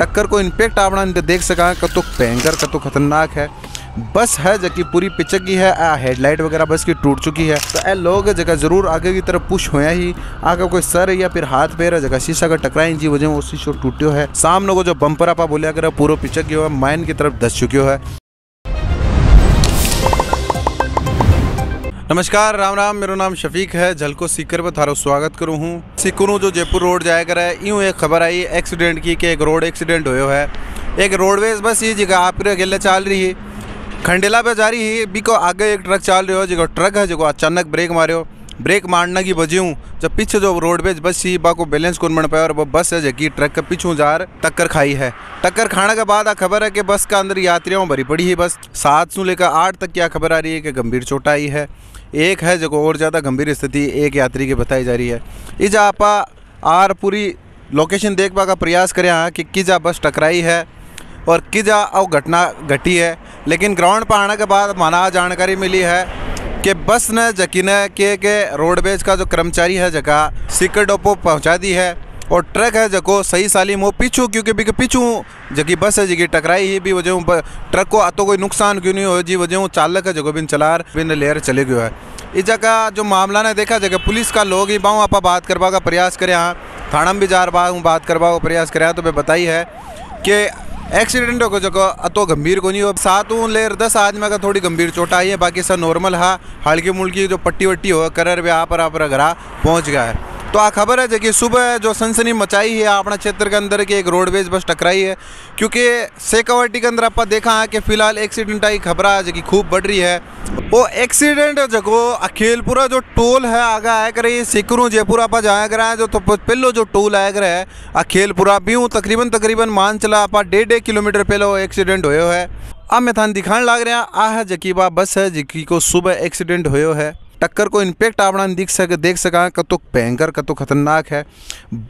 टक्कर को इम्पेक्ट आपना इन तो देख सका कतो भयंकर तो खतरनाक है बस है जबकि पूरी पिचक की है हेडलाइट वगैरह बस की टूट चुकी है तो ऐ लोग जगह जरूर आगे की तरफ पुश होया ही आगे कोई सर या फिर हाथ पैर जगह शीशा का टकराई जी वजह वो शीशो टूटो है सामने को जो बम्पर आपा बोले अगर पूरा पिचक गयो है माइन की तरफ धस चुको है नमस्कार राम राम मेरा नाम शफीक है झलको सीकर पर थारो स्वागत करूँ हूँ सीकरू जो जयपुर रोड जाया कर है यूँ एक खबर आई एक्सीडेंट की कि एक रोड एक्सीडेंट हो है एक रोडवेज बस ही जगह आप अकेले चल रही है खंडेला पे जा रही है बिको आगे एक ट्रक चल रही हो जो ट्रक है जो अचानक ब्रेक मारे हो ब्रेक मारना की हूँ जब पीछे जो रोडवेज बस सी बा को बैलेंस कौन बन पाया और वो बस है जबकि ट्रक के पीछू जा टक्कर खाई है टक्कर खाने के बाद आ खबर है कि बस का अंदर यात्रियों भरी पड़ी है बस सात सौ लेकर आठ तक की खबर आ रही है कि गंभीर चोट आई है एक है जो और ज़्यादा गंभीर स्थिति एक यात्री की बताई जा रही है इस आप आर पूरी लोकेशन देख पा का प्रयास करें हाँ कि किजा बस टकराई है और किजा और घटना घटी है लेकिन ग्राउंड पर आने के बाद माना जानकारी मिली है कि बस ने जकीन के के रोडवेज का जो कर्मचारी है जगह सीकर डोपो पहुंचा दी है और ट्रक है जको सही सालिम हो पीछू क्योंकि बिक पीछू जकी बस है जकी टकराई ही भी वजह ट्रक को आतो कोई नुकसान क्यों नहीं हो जी वजह चालक है जगह बिन चलार बिन लेर चले गयो है इस जगह जो मामला ने देखा जगह पुलिस का लोग ही बाऊँ आप बात करवा का प्रयास करें हाँ थाना में भी जा रहा हूँ बात करवा का प्रयास करें हाँ, तो मैं बताई है कि एक्सीडेंट होगा जो अतो गंभीर को नहीं हो सात ऊन लेर दस आदमी का थोड़ी गंभीर चोट आई है बाकी सब नॉर्मल है हल्की मुल्की जो पट्टी वट्टी हो करर आप पर आप घर पहुँच गया है तो आ खबर है છે सुबह जो सनसनी मचाई है अपना क्षेत्र के अंदर की एक रोडवेज बस टकराई है क्योंकि सेकावटी के अंदर आप देखा है कि फिलहाल एक्सीडेंट आई खबर है जी खूब बढ़ रही है वो एक्सीडेंट जगो अखिलपुरा जो टोल है आगे आया कर सिकरू जयपुर आप जाया कर जो तो पहलो जो टोल आया कर है अखिलपुरा भी तकरीबन तकरीबन मान चला आप डेढ़ डेढ़ किलोमीटर पहले एक्सीडेंट हो है अब मैं थान दिखाने लग रहा आ है जकी बा बस है जिकी को सुबह एक्सीडेंट हो है टक्कर को इम्पैक्ट आप दिख सके देख सका कतो भयंकर कतो खतरनाक है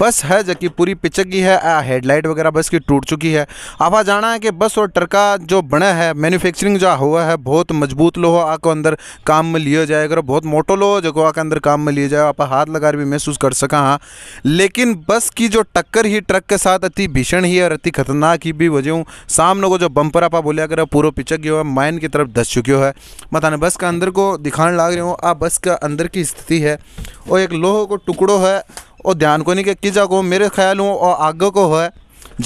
बस है जबकि पूरी गई है हेडलाइट वगैरह बस की टूट चुकी है आप जाना है कि बस और ट्रका जो बना है मैन्युफैक्चरिंग जो हुआ है बहुत मजबूत लो आपको अंदर काम में लिया जाए अगर बहुत मोटो लो जो आपके अंदर काम में लिया जाए आप हाथ लगा भी महसूस कर सका हाँ लेकिन बस की जो टक्कर ही ट्रक के साथ अति भीषण ही और अति खतरनाक ही भी वजह सामने को जो बम्पर आपा बोलिया अगर पूरा पिचक गया माइन की तरफ धस हो है मताने बस के अंदर को दिखाने लाग रहे हो आप बस का अंदर की स्थिति है और एक लोहो को टुकड़ो है और ध्यान कोनी के किजा को मेरे ख्याल हूँ और आगे को है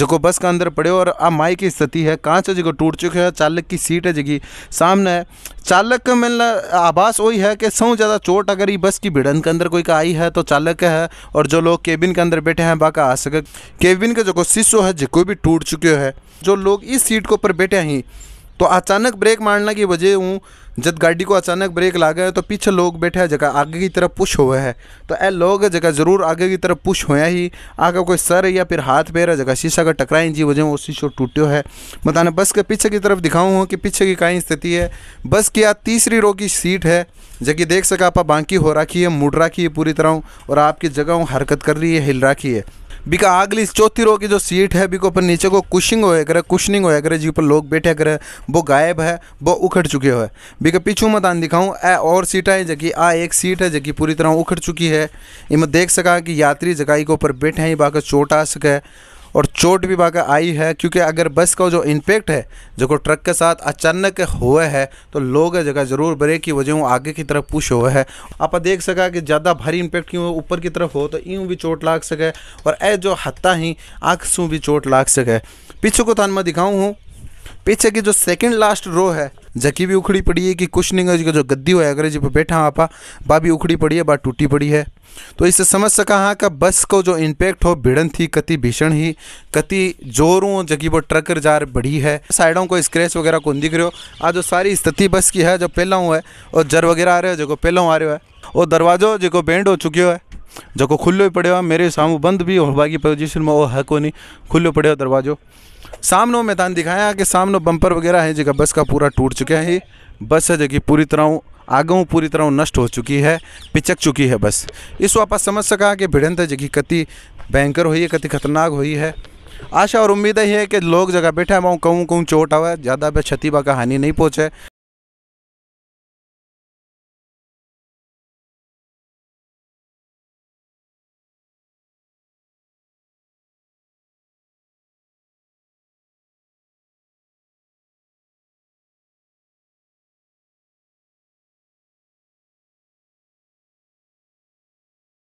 जो बस के अंदर पड़े और आ माई की स्थिति है कांच है जो टूट चुके है चालक की सीट है जी सामने है चालक का मिलना आभास वही है कि सौ ज़्यादा चोट अगर ये बस की भिड़न के अंदर कोई का आई है तो चालक है और जो लोग केबिन के अंदर बैठे हैं बाका आ सके केबिन का के जो शिशो है जो भी टूट चुके हैं जो लोग इस सीट के ऊपर बैठे हैं तो अचानक ब्रेक मारने की वजह हूँ जब गाड़ी को अचानक ब्रेक ला गया तो पीछे लोग बैठे हैं जगह आगे की तरफ पुश हुए है तो ऐ लोग जगह ज़रूर आगे की तरफ पुश हुए ही आगे कोई सर या फिर हाथ पैर है जगह शीशा का टकराए जी वजह वो शीशो टूटो है बताने बस के पीछे की तरफ दिखाऊँ हूँ कि पीछे की कहीं स्थिति है बस की आज तीसरी रो की सीट है जबकि देख सका आप बांकी हो रखी है मुड़ रखी है पूरी तरह और आपकी जगह हरकत कर रही है हिल रखी है बिका अगली चौथी रो की जो सीट है बिको ऊपर नीचे को कुशिंग होया करे कुशनिंग होया करे जी पर लोग बैठे करे वो गायब है वो उखड़ चुके हो बिका पीछू मत आन दिखाऊँ ए और सीट है जबकि आ एक सीट है जबकि पूरी तरह उखड़ चुकी है इमें देख सका कि यात्री जगह के ऊपर बैठे हैं बाकी चोट आ सके और चोट भी बाका आई है क्योंकि अगर बस का जो इम्पेक्ट है जो ट्रक के साथ अचानक हुआ है तो लोग जगह ज़रूर ब्रेक की वजह आगे की तरफ पुश हुआ है आप देख सका कि ज़्यादा भारी इम्पेक्ट क्यों ऊपर की तरफ हो तो यूँ भी चोट लाग सके और ऐ जो हत्ता ही आँख भी चोट लाग सके पीछे को तान तो मैं दिखाऊँ हूँ पीछे की जो सेकंड लास्ट रो है जकी भी उखड़ी पड़ी है कि कुछ नहीं का जो गद्दी हुआ है अंग्रेजी पर बैठा आपा बा भी उखड़ी पड़ी है बा टूटी पड़ी है तो इससे समझ सका हाँ का बस को जो इंपैक्ट हो भिड़न थी कति भीषण ही कति जोरों जकी वो ट्रकर जार बढ़ी है साइडों को स्क्रैच वगैरह कौन दिख रहे हो आज जो सारी स्थिति बस की है जो पहला हुआ है और जर वगैरह आ रहे हो जो पहला आ रहे हो और दरवाजो जो बैंड हो चुके है जो को ही पड़े हुआ मेरे सामू बंद भी हो बाकी पोजिशन में वो है को नहीं पड़े हो दरवाजो सामने मैदान दिखाया कि सामने बम्पर वगैरह है जगह बस का पूरा टूट चुका है बस है जगह पूरी तरह आगे पूरी तरह नष्ट हो चुकी है पिचक चुकी है बस इस आप समझ सका कि भिड़ंत जगह कति भयंकर हुई है कति खतरनाक हुई है आशा और उम्मीद है कि लोग जगह बैठा है वहाँ कहूँ कहूँ चोट आवा ज़्यादा क्षति बा का हानि नहीं पहुँचे